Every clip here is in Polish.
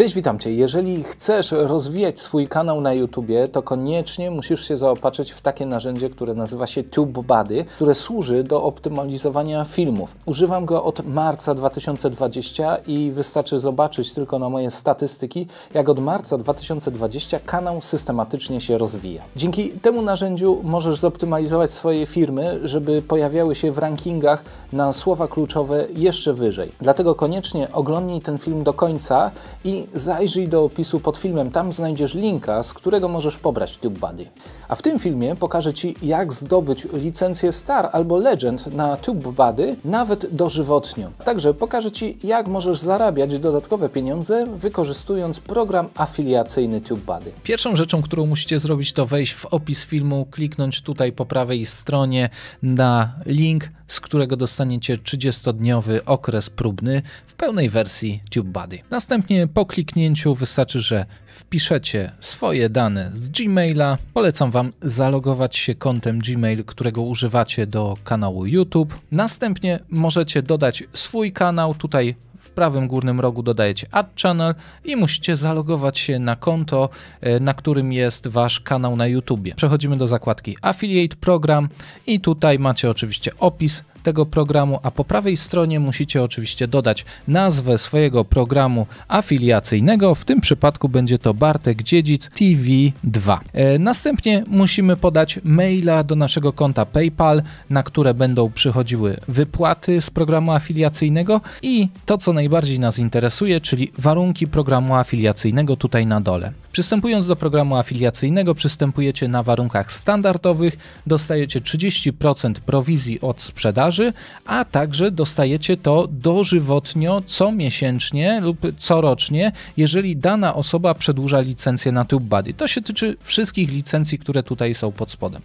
Cześć, witam Cię. Jeżeli chcesz rozwijać swój kanał na YouTubie, to koniecznie musisz się zaopatrzyć w takie narzędzie, które nazywa się TubeBuddy, które służy do optymalizowania filmów. Używam go od marca 2020 i wystarczy zobaczyć tylko na moje statystyki, jak od marca 2020 kanał systematycznie się rozwija. Dzięki temu narzędziu możesz zoptymalizować swoje firmy, żeby pojawiały się w rankingach na słowa kluczowe jeszcze wyżej. Dlatego koniecznie oglądnij ten film do końca i zajrzyj do opisu pod filmem, tam znajdziesz linka, z którego możesz pobrać TubeBuddy. A w tym filmie pokażę Ci, jak zdobyć licencję Star albo Legend na TubeBuddy nawet dożywotnio. Także pokażę Ci, jak możesz zarabiać dodatkowe pieniądze, wykorzystując program afiliacyjny TubeBuddy. Pierwszą rzeczą, którą musicie zrobić, to wejść w opis filmu, kliknąć tutaj po prawej stronie na link z którego dostaniecie 30-dniowy okres próbny w pełnej wersji TubeBuddy. Następnie po kliknięciu wystarczy, że wpiszecie swoje dane z Gmaila. Polecam Wam zalogować się kontem Gmail, którego używacie do kanału YouTube. Następnie możecie dodać swój kanał. Tutaj w prawym górnym rogu dodajecie Add Channel i musicie zalogować się na konto, e, na którym jest wasz kanał na YouTube. Przechodzimy do zakładki Affiliate Program i tutaj macie oczywiście opis, tego programu, a po prawej stronie musicie oczywiście dodać nazwę swojego programu afiliacyjnego. W tym przypadku będzie to Bartek Dziedzic TV2. E, następnie musimy podać maila do naszego konta PayPal, na które będą przychodziły wypłaty z programu afiliacyjnego i to, co najbardziej nas interesuje, czyli warunki programu afiliacyjnego tutaj na dole. Przystępując do programu afiliacyjnego, przystępujecie na warunkach standardowych, dostajecie 30% prowizji od sprzedaży, a także dostajecie to dożywotnio co miesięcznie lub corocznie, jeżeli dana osoba przedłuża licencję na TubeBuddy. To się tyczy wszystkich licencji, które tutaj są pod spodem.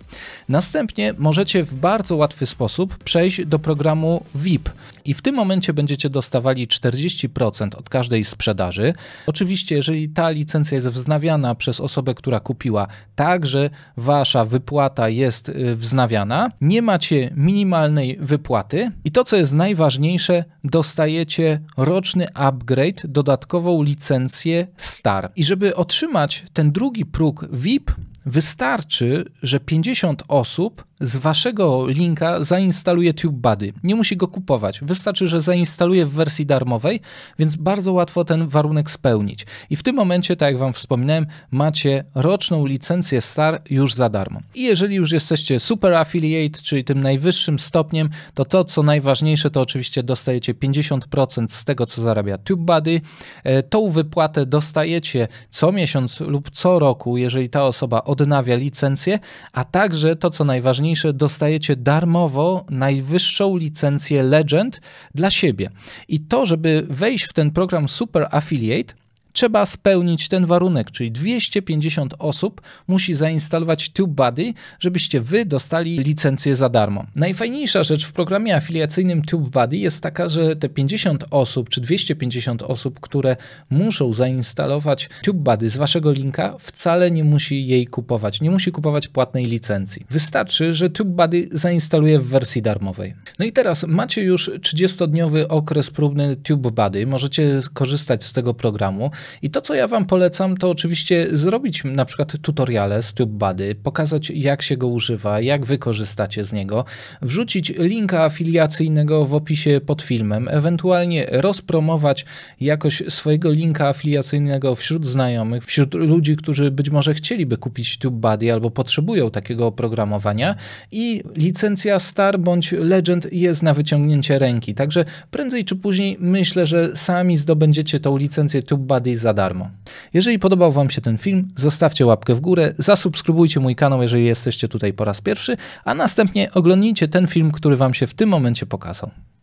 Następnie możecie w bardzo łatwy sposób przejść do programu VIP i w tym momencie będziecie dostawali 40% od każdej sprzedaży. Oczywiście, jeżeli ta licencja jest w znaczeniu przez osobę, która kupiła, także wasza wypłata jest y, wznawiana. Nie macie minimalnej wypłaty i to, co jest najważniejsze, dostajecie roczny upgrade, dodatkową licencję Star. I żeby otrzymać ten drugi próg VIP, wystarczy, że 50 osób z waszego linka zainstaluje TubeBuddy. Nie musi go kupować. Wystarczy, że zainstaluje w wersji darmowej, więc bardzo łatwo ten warunek spełnić. I w tym momencie, tak jak wam wspominałem, macie roczną licencję Star już za darmo. I jeżeli już jesteście super affiliate, czyli tym najwyższym stopniem, to to, co najważniejsze, to oczywiście dostajecie 50% z tego, co zarabia TubeBuddy. E, tą wypłatę dostajecie co miesiąc lub co roku, jeżeli ta osoba odnawia licencję, a także to, co najważniejsze, najważniejsze, dostajecie darmowo najwyższą licencję Legend dla siebie. I to, żeby wejść w ten program Super Affiliate, trzeba spełnić ten warunek, czyli 250 osób musi zainstalować TubeBuddy, żebyście wy dostali licencję za darmo. Najfajniejsza rzecz w programie afiliacyjnym TubeBuddy jest taka, że te 50 osób czy 250 osób, które muszą zainstalować TubeBuddy z waszego linka, wcale nie musi jej kupować. Nie musi kupować płatnej licencji. Wystarczy, że TubeBuddy zainstaluje w wersji darmowej. No i teraz macie już 30-dniowy okres próbny TubeBuddy. Możecie korzystać z tego programu. I to, co ja wam polecam, to oczywiście zrobić na przykład tutoriale z TubeBuddy, pokazać jak się go używa, jak wykorzystacie z niego, wrzucić linka afiliacyjnego w opisie pod filmem, ewentualnie rozpromować jakoś swojego linka afiliacyjnego wśród znajomych, wśród ludzi, którzy być może chcieliby kupić TubeBuddy albo potrzebują takiego oprogramowania i licencja Star bądź Legend jest na wyciągnięcie ręki. Także prędzej czy później myślę, że sami zdobędziecie tą licencję TubeBuddy za darmo. Jeżeli podobał Wam się ten film, zostawcie łapkę w górę, zasubskrybujcie mój kanał, jeżeli jesteście tutaj po raz pierwszy, a następnie oglądnijcie ten film, który Wam się w tym momencie pokazał.